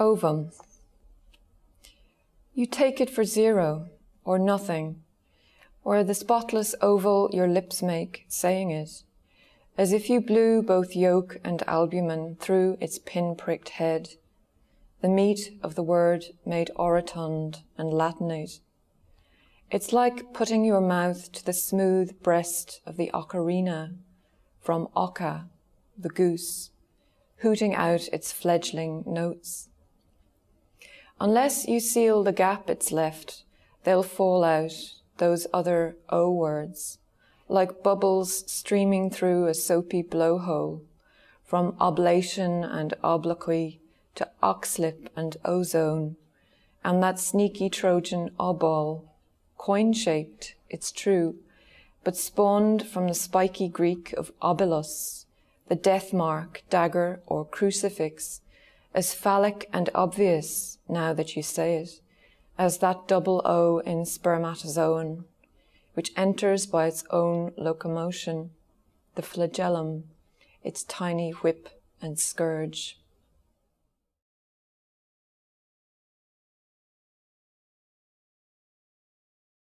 Ovum. You take it for zero or nothing, or the spotless oval your lips make, saying it, as if you blew both yolk and albumen through its pin-pricked head, the meat of the word made orotund and latinate. It's like putting your mouth to the smooth breast of the ocarina from oca, the goose, hooting out its fledgling notes. Unless you seal the gap it's left, they'll fall out, those other O words, like bubbles streaming through a soapy blowhole, from oblation and obloquy to oxlip and ozone, and that sneaky Trojan obol, coin shaped, it's true, but spawned from the spiky Greek of obelus, the death mark, dagger, or crucifix as phallic and obvious, now that you say it, as that double O in spermatozoon, which enters by its own locomotion, the flagellum, its tiny whip and scourge.